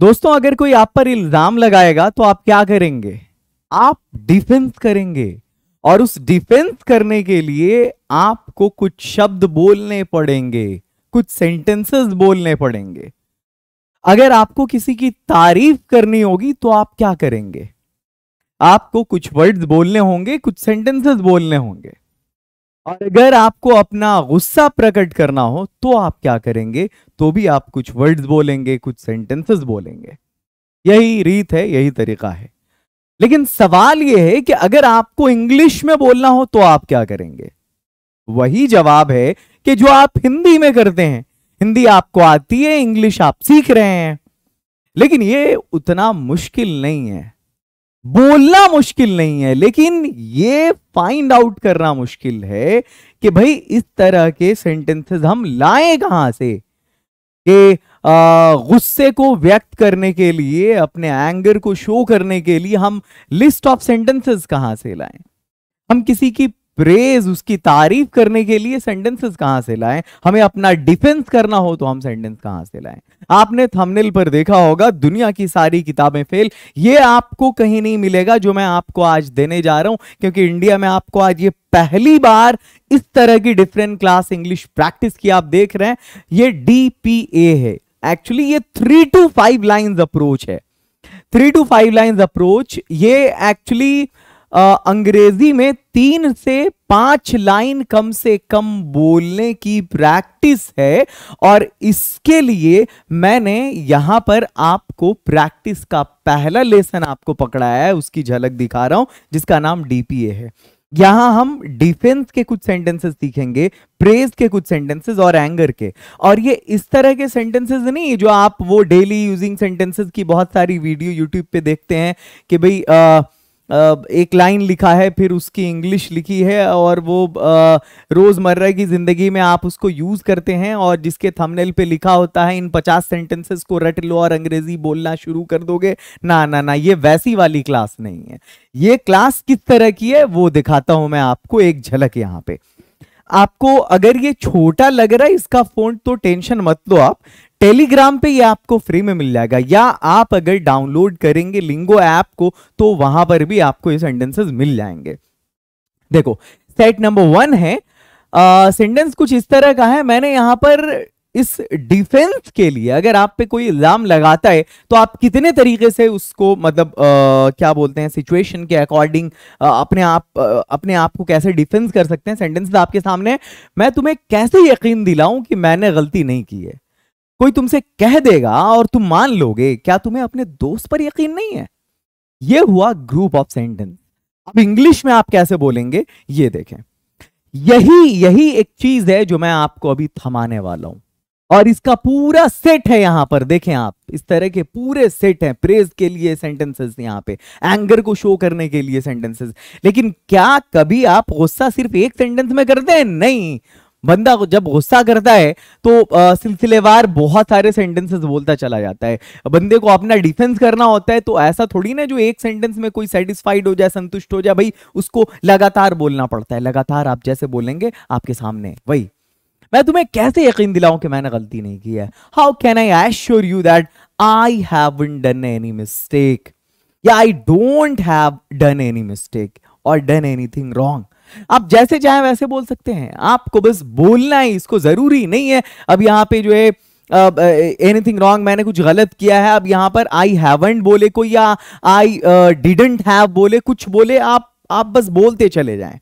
दोस्तों अगर कोई आप पर इल्जाम लगाएगा तो आप क्या करेंगे आप डिफेंस करेंगे और उस डिफेंस करने के लिए आपको कुछ शब्द बोलने पड़ेंगे कुछ सेंटेंसेस बोलने पड़ेंगे अगर आपको किसी की तारीफ करनी होगी तो आप क्या करेंगे आपको कुछ वर्ड्स बोलने होंगे कुछ सेंटेंसेस बोलने होंगे और अगर आपको अपना गुस्सा प्रकट करना हो तो आप क्या करेंगे तो भी आप कुछ वर्ड्स बोलेंगे कुछ सेंटेंसेस बोलेंगे यही रीत है यही तरीका है लेकिन सवाल यह है कि अगर आपको इंग्लिश में बोलना हो तो आप क्या करेंगे वही जवाब है कि जो आप हिंदी में करते हैं हिंदी आपको आती है इंग्लिश आप सीख रहे हैं लेकिन ये उतना मुश्किल नहीं है बोलना मुश्किल नहीं है लेकिन ये फाइंड आउट करना मुश्किल है कि भाई इस तरह के सेंटेंसेस हम लाए कहां से कि गुस्से को व्यक्त करने के लिए अपने एंगर को शो करने के लिए हम लिस्ट ऑफ सेंटेंसेस कहां से लाएं हम किसी की प्रेज उसकी तारीफ करने के लिए सेंटेंसेस कहां से लाएं हमें अपना डिफेंस करना हो तो हम सेंटेंस कहां से लाएं आपने थंबनेल पर देखा होगा दुनिया की सारी किताबें फेल ये आपको कहीं नहीं मिलेगा जो मैं आपको आज देने जा रहा हूं क्योंकि इंडिया में आपको आज ये पहली बार इस तरह की डिफरेंट क्लास इंग्लिश प्रैक्टिस की आप देख रहे हैं ये डी है एक्चुअली ये three two five lines approach है three two five lines approach ये एक्चुअली अंग्रेजी में तीन से पांच लाइन कम से कम बोलने की प्रैक्टिस है और इसके लिए मैंने यहां पर आपको प्रैक्टिस का पहला लेसन आपको पकड़ाया है उसकी झलक दिखा रहा हूं जिसका नाम डीपीए है यहां हम डिफेंस के कुछ सेंटेंसेस सीखेंगे प्रेज के कुछ सेंटेंसेस और एंगर के और ये इस तरह के सेंटेंसेस नहीं जो आप वो डेली यूजिंग सेंटेंसेस की बहुत सारी वीडियो यूट्यूब पे देखते हैं कि भाई एक लाइन लिखा है फिर उसकी इंग्लिश लिखी है और वो रोज़मर्रा की ज़िंदगी में आप उसको यूज़ करते हैं और जिसके थंबनेल पे लिखा होता है इन पचास सेंटेंसेस को रट लो और अंग्रेज़ी बोलना शुरू कर दोगे ना ना ना ये वैसी वाली क्लास नहीं है ये क्लास किस तरह की है वो दिखाता हूँ मैं आपको एक झलक यहाँ पे आपको अगर ये छोटा लग रहा है इसका फोन तो टेंशन मत लो आप टेलीग्राम पे ये आपको फ्री में मिल जाएगा या आप अगर डाउनलोड करेंगे लिंगो ऐप को तो वहां पर भी आपको ये सेंटेंसेस मिल जाएंगे देखो सेट नंबर वन है सेंटेंस कुछ इस तरह का है मैंने यहां पर इस डिफेंस के लिए अगर आप पे कोई इल्जाम लगाता है तो आप कितने तरीके से उसको मतलब आ, क्या बोलते हैं सिचुएशन के अकॉर्डिंग अपने आप आ, अपने आप को कैसे डिफेंस कर सकते हैं सेंटेंस आपके सामने मैं तुम्हें कैसे यकीन दिलाऊं कि मैंने गलती नहीं की है कोई तुमसे कह देगा और तुम मान लोगे क्या तुम्हें अपने दोस्त पर यकीन नहीं है यह हुआ ग्रुप ऑफ सेंटेंस अब इंग्लिश में आप कैसे बोलेंगे ये देखें यही यही एक चीज है जो मैं आपको अभी थमाने वाला हूं और इसका पूरा सेट है यहां पर देखें आप इस तरह के पूरे सेट हैं प्रेज के लिए सेंटेंसेस यहां पे एंगर को शो करने के लिए सेंटेंसेस लेकिन क्या कभी आप गुस्सा सिर्फ एक सेंटेंस में करते हैं नहीं बंदा जब गुस्सा करता है तो सिलसिलेवार बहुत सारे सेंटेंसेस बोलता चला जाता है बंदे को अपना डिफेंस करना होता है तो ऐसा थोड़ी ना जो एक सेंटेंस में कोई सेटिस्फाइड हो जाए संतुष्ट हो जाए भाई उसको लगातार बोलना पड़ता है लगातार आप जैसे बोलेंगे आपके सामने वही मैं तुम्हें कैसे यकीन दिलाऊं कि मैंने गलती नहीं की है how can I assure you that I have done any mistake या I don't have done any mistake और डन एनी थिंग रॉन्ग आप जैसे चाहे वैसे बोल सकते हैं आपको बस बोलना है इसको जरूरी नहीं है अब यहाँ पे जो है एनी थिंग रॉन्ग मैंने कुछ गलत किया है अब यहाँ पर आई हैवेंट बोले कोई या आई डिडेंट हैव बोले कुछ बोले आप आप बस बोलते चले जाएं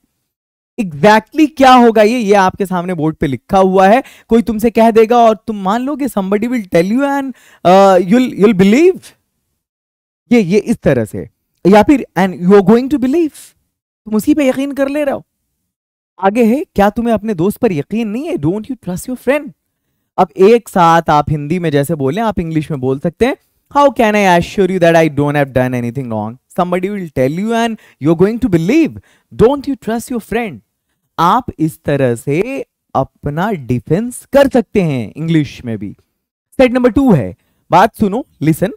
एग्जैक्टली exactly क्या होगा ये ये आपके सामने बोर्ड पे लिखा हुआ है कोई तुमसे कह देगा और तुम मान लो कि somebody will tell you and you'll you'll believe ये ये इस तरह से या फिर and you are going to believe तुम उसी पे यकीन कर ले रहे हो आगे है क्या तुम्हें अपने दोस्त पर यकीन नहीं है don't you trust your friend अब एक साथ आप हिंदी में जैसे बोले आप इंग्लिश में बोल सकते हैं how can I assure you that I don't have done anything wrong somebody will tell you and you're going to believe don't you trust your friend आप इस तरह से अपना डिफेंस कर सकते हैं इंग्लिश में भी स्टेट नंबर टू है बात सुनो लिसन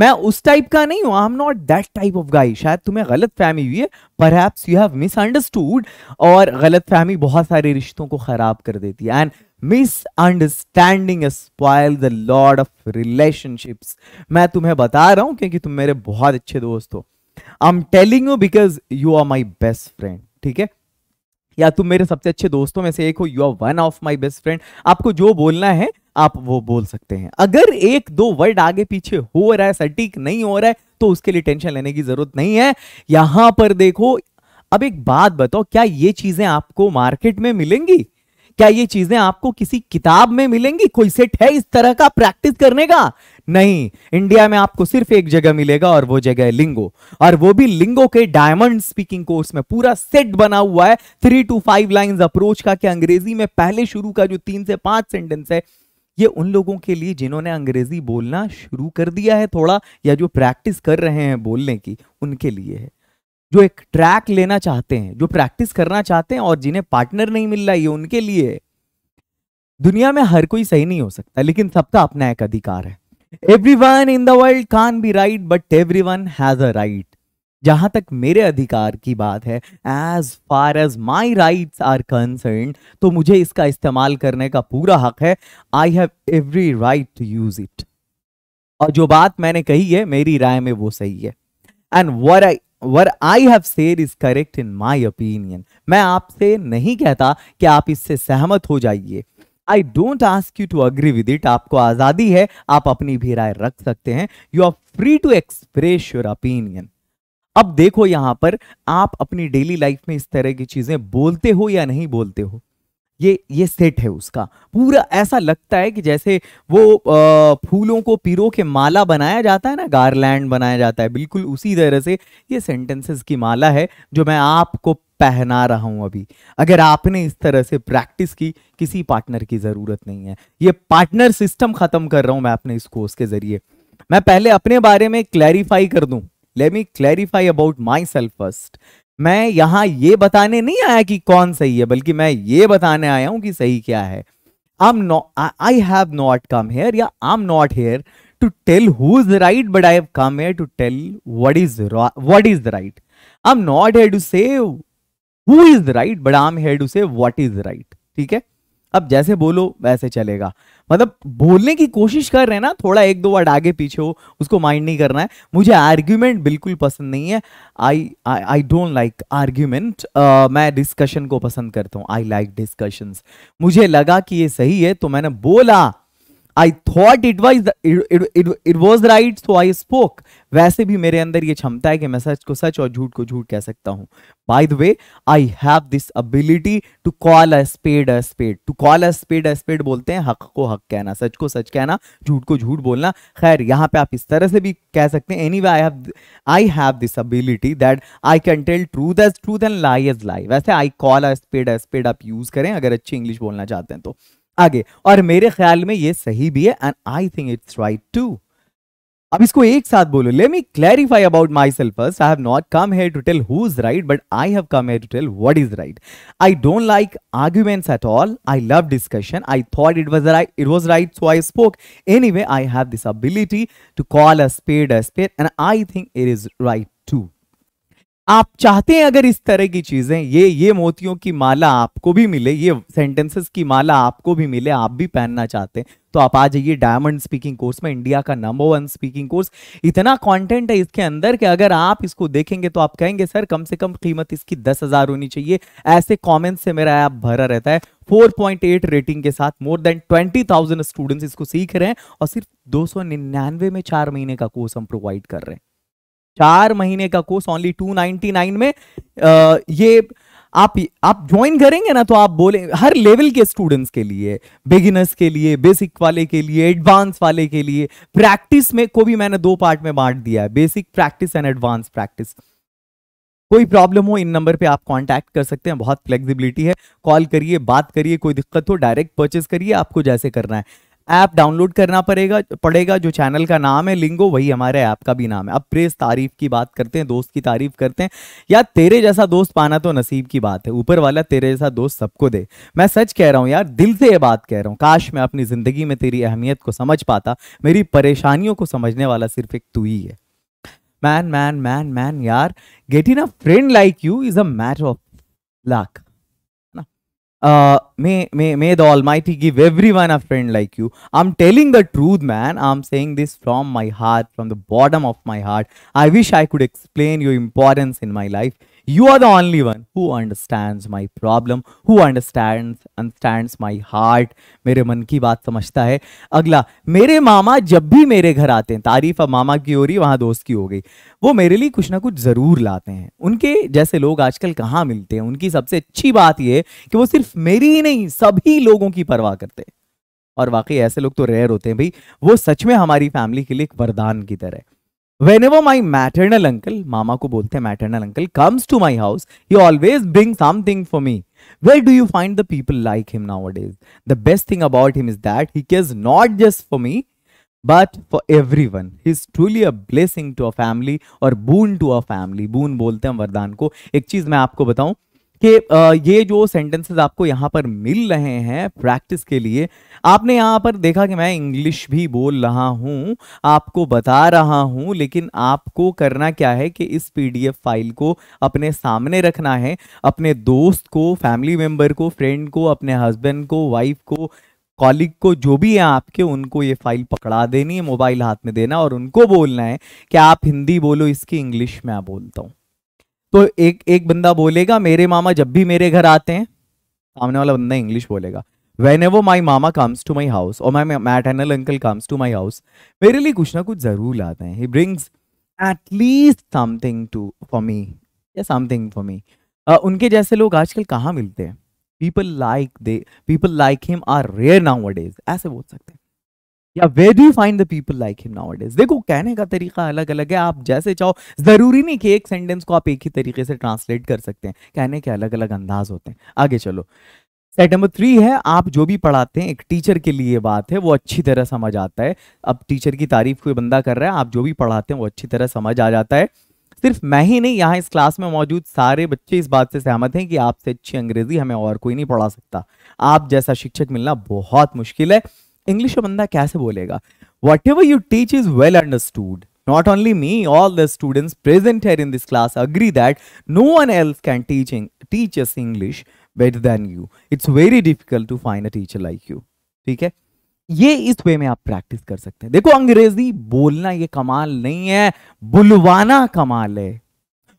मैं उस टाइप का नहीं हूं I am not that type of guy शायद तुम्हें गलत फहमी हुई है पर यू हैव मिसअंडरस्टूड और गलत फहमी बहुत सारे रिश्तों को खराब कर देती है and misunderstanding spoil the lord of relationships मैं तुम्हें बता रहा हूं क्योंकि तुम मेरे बहुत अच्छे दोस्त हो I am telling you because you are my best friend ठीक है या तुम मेरे सबसे अच्छे दोस्तों में से एक हो you are one of my best friend आपको जो बोलना है आप वो बोल सकते हैं अगर एक दो वर्ड आगे पीछे हो रहा है सटीक नहीं हो रहा है तो उसके लिए टेंशन लेने की जरूरत नहीं है यहां पर देखो अब एक बात बताओ क्या ये चीजें आपको मार्केट में मिलेंगी क्या ये चीजें आपको किसी किताब में मिलेंगी कोई सेट है इस तरह का प्रैक्टिस करने का नहीं इंडिया में आपको सिर्फ एक जगह मिलेगा और वो जगह है लिंगो और वो भी लिंगो के डायमंड स्पीकिंग कोर्स में पूरा सेट बना हुआ है three two five line approach का कि अंग्रेजी में पहले शुरू का जो तीन से पांच सेंटेंस है ये उन लोगों के लिए जिन्होंने अंग्रेजी बोलना शुरू कर दिया है थोड़ा या जो प्रैक्टिस कर रहे हैं बोलने की उनके लिए है जो एक ट्रैक लेना चाहते हैं जो प्रैक्टिस करना चाहते हैं और जिन्हें पार्टनर नहीं मिल रहा ये उनके लिए दुनिया में हर कोई सही नहीं हो सकता लेकिन सबका अपना एक अधिकार है everyone in the world can be right but everyone has a right जहां तक मेरे अधिकार की बात है as far as my right are concern तो मुझे इसका इस्तेमाल करने का पूरा हक है I have every right to use it और जो बात मैंने कही है मेरी राय में वो सही है and what I what I have said is correct in my opinion मैं आपसे नहीं कहता कि आप इससे सहमत हो जाइए I don't ask you to agree with it आपको आजादी है आप अपनी भी राय रख सकते हैं you are free to express your opinion अब देखो यहां पर आप अपनी डेली लाइफ में इस तरह की चीजें बोलते हो या नहीं बोलते हो ये ये सेट है उसका पूरा ऐसा लगता है कि जैसे वो आ, फूलों को पीरो के माला बनाया जाता है ना गारलैंड बनाया जाता है बिल्कुल उसी तरह से ये सेंटेंसेस की माला है जो मैं आपको पहना रहा हूं अभी अगर आपने इस तरह से प्रैक्टिस की किसी पार्टनर की जरूरत नहीं है ये पार्टनर सिस्टम खत्म कर रहा हूं मैं अपने इस कोर्स के जरिए मैं पहले अपने बारे में क्लैरिफाई कर दूं let me clarify about myself first मैं यहां ये बताने नहीं आया कि कौन सही है बल्कि मैं ये बताने आया हूं कि सही क्या है I'm not, I come here come here, not here to tell who is right but I have come here to tell tell is is is is right. I'm not here to say who is the right but I'm here उसे what is the right ठीक है अब जैसे बोलो वैसे चलेगा मतलब बोलने की कोशिश कर रहे हैं ना थोड़ा एक दो वर्ड आगे पीछे हो उसको माइंड नहीं करना है मुझे आर्ग्यूमेंट बिल्कुल पसंद नहीं है I I don't like argument मैं डिस्कशन को पसंद करता हूँ आई लाइक डिस्कशंस मुझे लगा कि ये सही है तो मैंने बोला I thought it was thought it, it, it was right, so I spoke. वैसे भी मेरे अंदर ये क्षमता है कि मैं सच को सच और झूठ को झूठ कह सकता हूँ by the way I have this ability to call a spade a spade to call a spade a spade बोलते हैं हक को हक कहना सच को सच कहना झूठ को झूठ बोलना खैर यहाँ पे आप इस तरह से भी कह सकते हैं anyway I have I have this ability that I can tell truth as truth and lie as lie वैसे I call a spade a spade आप यूज करें अगर अच्छी इंग्लिश बोलना चाहते हैं तो आगे और मेरे ख्याल में ये सही भी है and I think it's right too अब इसको एक साथ बोलो let me clarify about myself first I have not come here to tell who is right but I have come here to tell what is right I don't like arguments at all I love discussion I thought it was right it was right so I spoke anyway I have this ability to call a spade a spade and I think it is right to आप चाहते हैं अगर इस तरह की चीजें ये ये मोतियों की माला आपको भी मिले ये सेंटेंसेस की माला आपको भी मिले आप भी पहनना चाहते हैं तो आप आ जाइए डायमंड स्पीकिंग कोर्स में इंडिया का नंबर वन स्पीकिंग कोर्स इतना कंटेंट है इसके अंदर कि अगर आप इसको देखेंगे तो आप कहेंगे सर कम से कम कीमत इसकी दस हजार होनी चाहिए ऐसे कमेंट से मेरा ऐप भरा रहता है 4.8 रेटिंग के साथ मोर देन 20,000 स्टूडेंट्स इसको सीख रहे हैं और सिर्फ दो में चार महीने का कोर्स हम प्रोवाइड कर रहे हैं चार महीने का course only two ninety nine में आ, ये आप आप ज्वाइन करेंगे ना तो आप बोले हर लेवल के स्टूडेंट्स के लिए बिगिनर्स के लिए बेसिक वाले के लिए एडवांस वाले के लिए प्रैक्टिस में को भी मैंने दो पार्ट में बांट दिया है basic practice and advance practice कोई प्रॉब्लम हो इन नंबर पे आप कांटेक्ट कर सकते हैं बहुत फ्लेक्सिबिलिटी है कॉल करिए बात करिए कोई दिक्कत हो डायरेक्ट परचेस करिए आपको जैसे करना है ऐप डाउनलोड करना पड़ेगा पड़ेगा जो चैनल का नाम है लिंगो वही हमारे ऐप का भी नाम है अब प्रेस तारीफ की बात करते हैं दोस्त की तारीफ करते हैं यार तेरे जैसा दोस्त पाना तो नसीब की बात है ऊपर वाला तेरे जैसा दोस्त सबको दे मैं सच कह रहा हूँ यार दिल से ये बात कह रहा हूँ काश मैं अपनी जिंदगी में तेरी अहमियत को समझ पाता मेरी परेशानियों को समझने वाला सिर्फ एक तू ही है मैन मैन मैन मैन यार getting a friend like you is a matter of luck Uh, may, may, may the Almighty give everyone a friend like you. I'm telling the truth, man. I'm saying this from my heart, from the bottom of my heart. I wish I could explain your importance in my life. You are the only one who understands my problem, who understands understands my heart. मेरे मन की बात समझता है अगला मेरे मामा जब भी मेरे घर आते हैं तारीफ अब मामा की हो रही वहां दोस्त की हो गई वो मेरे लिए कुछ ना कुछ जरूर लाते हैं उनके जैसे लोग आजकल कहाँ मिलते हैं उनकी सबसे अच्छी बात यह कि वो सिर्फ मेरी ही नहीं सभी लोगों की परवाह करते हैं और वाकई ऐसे लोग तो रेयर होते हैं भाई वो सच में हमारी फैमिली के लिए एक वरदान की तरह है whenever my maternal uncle मामा को बोलते हैं maternal uncle comes to my house he always bring something for me Where do you find the people like him nowadays? The best thing about him is that he cares not just for me, but for everyone. He is truly a blessing to a family और boon to a family. Boon बोलते हैं वरदान को एक चीज मैं आपको बताऊं कि ये जो सेंटेंसेस आपको यहाँ पर मिल रहे हैं प्रैक्टिस के लिए आपने यहाँ पर देखा कि मैं इंग्लिश भी बोल रहा हूँ आपको बता रहा हूँ लेकिन आपको करना क्या है कि इस पीडीएफ फाइल को अपने सामने रखना है अपने दोस्त को फैमिली मेम्बर को फ्रेंड को अपने हस्बैंड को वाइफ को कॉलिग को जो भी है आपके उनको ये फाइल पकड़ा देनी है मोबाइल हाथ में देना और उनको बोलना है कि आप हिंदी बोलो इसकी इंग्लिश में बोलता हूँ तो एक एक बंदा बोलेगा मेरे मामा जब भी मेरे घर आते हैं सामने वाला बंदा इंग्लिश बोलेगा whenever my mama comes to my house और my maternal uncle comes to my house मेरे लिए कुछ ना कुछ जरूर लाते हैं he brings at least something to for me या समथिंग फॉर मी उनके जैसे लोग आजकल कहाँ मिलते हैं people like they people like him are rare nowadays ऐसे बोल सकते हैं या we do find the people like him is देखो कहने का तरीका अलग अलग है आप जैसे चाहो जरूरी नहीं कि एक सेंटेंस को आप एक ही तरीके से ट्रांसलेट कर सकते हैं कहने के अलग अलग अंदाज होते हैं आगे चलो सेट नंबर थ्री है आप जो भी पढ़ाते हैं एक टीचर के लिए बात है वो अच्छी तरह समझ आता है अब टीचर की तारीफ कोई बंदा कर रहा है आप जो भी पढ़ाते हैं वो अच्छी तरह समझ आ जाता है सिर्फ मैं ही नहीं यहाँ इस क्लास में मौजूद सारे बच्चे इस बात से सहमत हैं कि आपसे अच्छी अंग्रेजी हमें और कोई नहीं पढ़ा सकता आप जैसा शिक्षक मिलना बहुत मुश्किल है इंग्लिश में बंदा कैसे बोलेगा whatever you teach is well understood not only me all the students present here in this class agree that no one else can teaching teach us English better than you it's very difficult to find a teacher like you ठीक है ये इस वे में आप practice कर सकते हैं देखो अंग्रेजी बोलना ये कमाल नहीं है बुलवाना कमाल है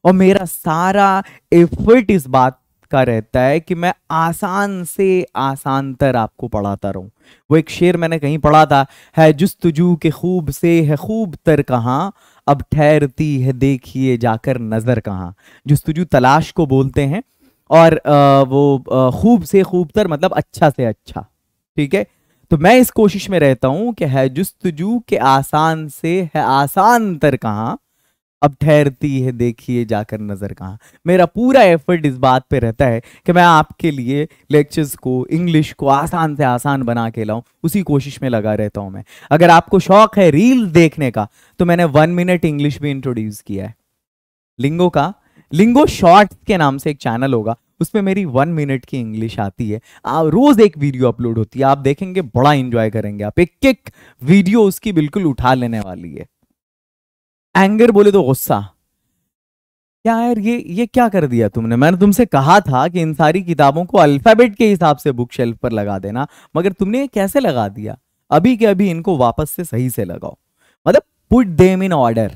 और मेरा सारा एफर्ट इस बात का रहता है कि मैं आसान से आसान तर आपको पढ़ाता रहूं वो एक शेर मैंने कहीं पढ़ा था है जुस्तजू के खूब से है खूब तर कहाँ अब ठहरती है देखिए जाकर नज़र कहाँ जुस्तुजू तलाश को बोलते हैं और वो खूब से खूब तर मतलब अच्छा से अच्छा ठीक है तो मैं इस कोशिश में रहता हूं कि है जुस्तजू के आसान से है आसान तर कहाँ अब ठहरती है देखिए जाकर नज़र कहाँ मेरा पूरा एफर्ट इस बात पे रहता है कि मैं आपके लिए लेक्चर्स को इंग्लिश को आसान से आसान बना के लाऊं उसी कोशिश में लगा रहता हूं मैं अगर आपको शौक है रील देखने का तो मैंने वन मिनट इंग्लिश भी इंट्रोड्यूस किया है लिंगो का लिंगो शॉर्ट के नाम से एक चैनल होगा उसमें मेरी वन मिनट की इंग्लिश आती है आप रोज एक वीडियो अपलोड होती है आप देखेंगे बड़ा इंजॉय करेंगे आप एक एक वीडियो उसकी बिल्कुल उठा लेने वाली है एंगर बोले तो गुस्सा क्या यार ये ये क्या कर दिया तुमने मैंने तुमसे कहा था कि इन सारी किताबों को अल्फाबेट के हिसाब से बुक शेल्फ पर लगा देना मगर तुमने ये कैसे लगा दिया अभी के अभी इनको वापस से सही से लगाओ मतलब put them in order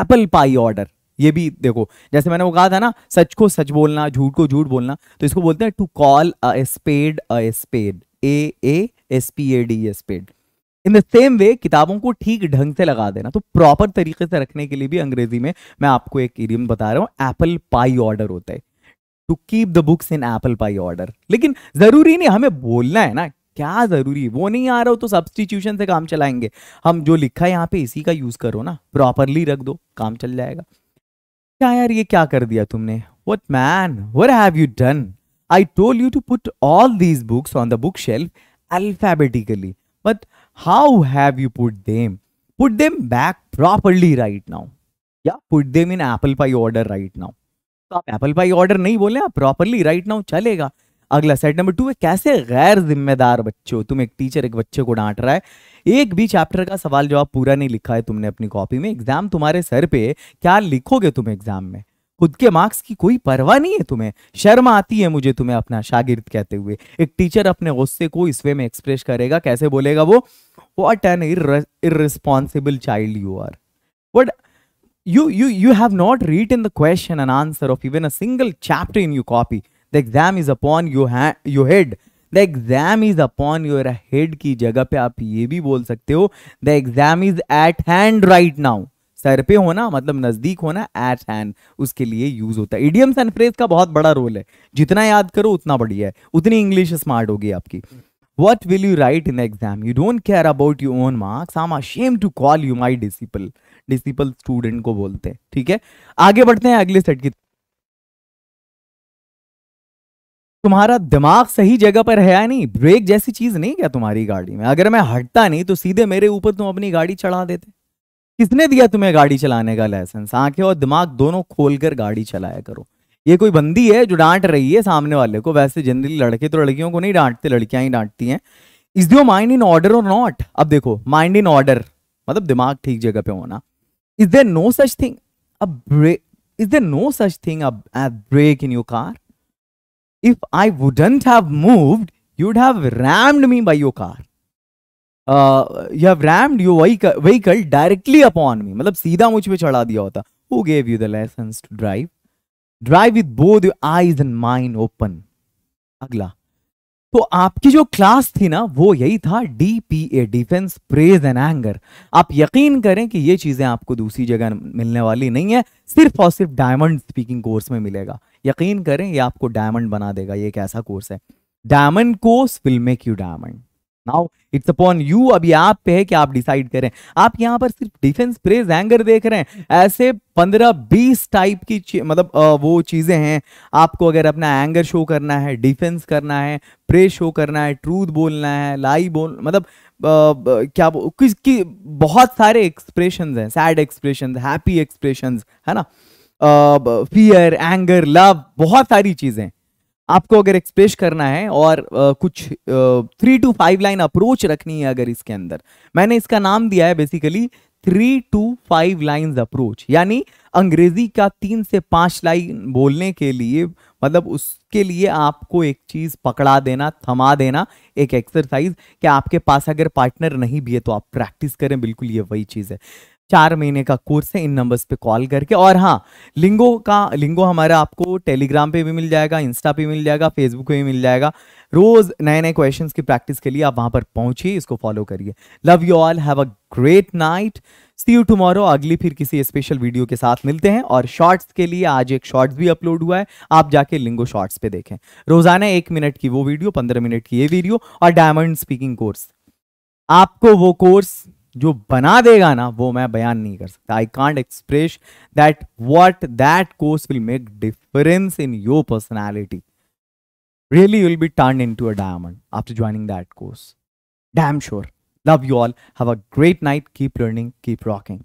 apple pie order ये भी देखो जैसे मैंने वो कहा था ना सच को सच बोलना झूठ को झूठ बोलना तो इसको बोलते हैं to call a spade a spade A A S P A D spade in the same way किताबों को ठीक ढंग से लगा देना तो प्रॉपर तरीके से रखने के लिए भी अंग्रेजी में मैं आपको एक इडियम बता रहा हूँ एप्पल पाई ऑर्डर होता है to keep the books in apple pie order लेकिन जरूरी नहीं हमें बोलना है ना क्या जरूरी वो नहीं आ रहा हो तो सब्सटीट्यूशन से काम चलाएंगे हम जो लिखा है यहाँ पे इसी का यूज करो ना प्रॉपरली रख दो काम चल जाएगा क्या यार ये क्या कर दिया तुमने what man what have you done I told you to put all these books on the book shelf alphabetically but how have you put them put them back properly right now या put them in apple pie order right now तो आप Apple pie order नहीं बोले आप properly right now चलेगा अगला set number two है कैसे गैर जिम्मेदार बच्चे हो तुम एक टीचर एक बच्चे को डांट रहा है एक भी चैप्टर का सवाल जवाब पूरा नहीं लिखा है तुमने अपनी कॉपी में एग्जाम तुम्हारे सर पे क्या लिखोगे तुम एग्जाम में खुद के मार्क्स की कोई परवाह नहीं है तुम्हें शर्म आती है मुझे तुम्हें अपना शागिर्द कहते हुए एक टीचर अपने गुस्से को इस वे में एक्सप्रेस करेगा कैसे बोलेगा वो what an irre- irresponsible child you are what you you you have not written the question and answer of even a single chapter in your copy the exam is upon your ha- your head the exam is upon your head की जगह पे आप ये भी बोल सकते हो the exam is at hand right now सर पे होना मतलब नजदीक होना एट हैंड उसके लिए यूज होता है इडियम्स एंड फ्रेज का बहुत बड़ा रोल है जितना याद करो उतना बढ़िया है उतनी इंग्लिश स्मार्ट होगी आपकी What will you write in the exam? You don't care about your own marks. I'm ashamed to call you my disciple. Disciple student को बोलते हैं ठीक है आगे बढ़ते हैं अगले सेट की तुम्हारा दिमाग सही जगह पर है या नहीं ब्रेक जैसी चीज नहीं क्या तुम्हारी गाड़ी में अगर मैं हटता नहीं तो सीधे मेरे ऊपर तुम अपनी गाड़ी चढ़ा देते किसने दिया तुम्हें गाड़ी चलाने का लाइसेंस आंखें और दिमाग दोनों खोलकर गाड़ी चलाया करो ये कोई बंदी है जो डांट रही है सामने वाले को वैसे जनरली लड़के तो लड़कियों को नहीं डांटते लड़कियां ही डांटती हैं इज दियो माइंड इन ऑर्डर और नॉट अब देखो माइंड इन ऑर्डर मतलब दिमाग ठीक जगह पे होना is there no such thing is there no such thing brake in your car if I wouldn't have moved you'd have rammed me by your car uh, you have rammed your vehicle, directly upon me मतलब सीधा मुझ पर चढ़ा दिया होता who gave you the lessons to drive drive with both your eyes and mind open अगला तो आपकी जो क्लास थी ना वो यही था D P A defence praise and anger आप यकीन करें कि ये चीजें आपको दूसरी जगह मिलने वाली नहीं है सिर्फ और सिर्फ डायमंड स्पीकिंग कोर्स में मिलेगा यकीन करें ये आपको डायमंड बना देगा ये एक ऐसा कोर्स है diamond course will make you diamond now it's upon you अभी आप पे है कि आप डिसाइड करें आप यहां पर सिर्फ डिफेंस प्रेज एंगर देख रहे हैं ऐसे पंद्रह बीस टाइप की मतलब वो चीज़ें हैं आपको अगर अपना एंगर शो करना है डिफेंस करना है प्रे शो करना है ट्रूथ बोलना है लाई बोल मतलब आ, क्या किस की बहुत सारे एक्सप्रेशन हैं सैड एक्सप्रेशन हैप्पी एक्सप्रेशन है ना फियर एंगर लव बहुत सारी चीज़ें आपको अगर एक्सप्रेस करना है और आ, कुछ three two five line approach रखनी है अगर इसके अंदर मैंने इसका नाम दिया है basically three two five lines approach यानी अंग्रेजी का तीन से पांच लाइन बोलने के लिए मतलब उसके लिए आपको एक चीज पकड़ा देना थमा देना एक एक्सरसाइज कि आपके पास अगर पार्टनर नहीं भी है तो आप प्रैक्टिस करें बिल्कुल ये वही चीज है चार महीने का कोर्स है इन नंबर्स पे कॉल करके और हाँ लिंगो का लिंगो हमारा आपको टेलीग्राम पे भी मिल जाएगा इंस्टा पे मिल जाएगा फेसबुक पे भी मिल जाएगा रोज नए नए क्वेश्चन की प्रैक्टिस के लिए आप वहां पर पहुंचिए इसको फॉलो करिए love you all have a great night see you tomorrow अगली फिर किसी स्पेशल वीडियो के साथ मिलते हैं और शॉर्ट्स के लिए आज एक शॉर्ट्स भी अपलोड हुआ है आप जाके लिंगो शॉर्ट्स पे देखें रोजाना एक मिनट की वो वीडियो पंद्रह मिनट की ये वीडियो और डायमंड स्पीकिंग कोर्स आपको वो कोर्स जो बना देगा ना वो मैं बयान नहीं कर सकता I can't express that what that course will make difference in your personality really will be turn in to a diamond after joining that course damn sure love you all have a great night keep learning keep rocking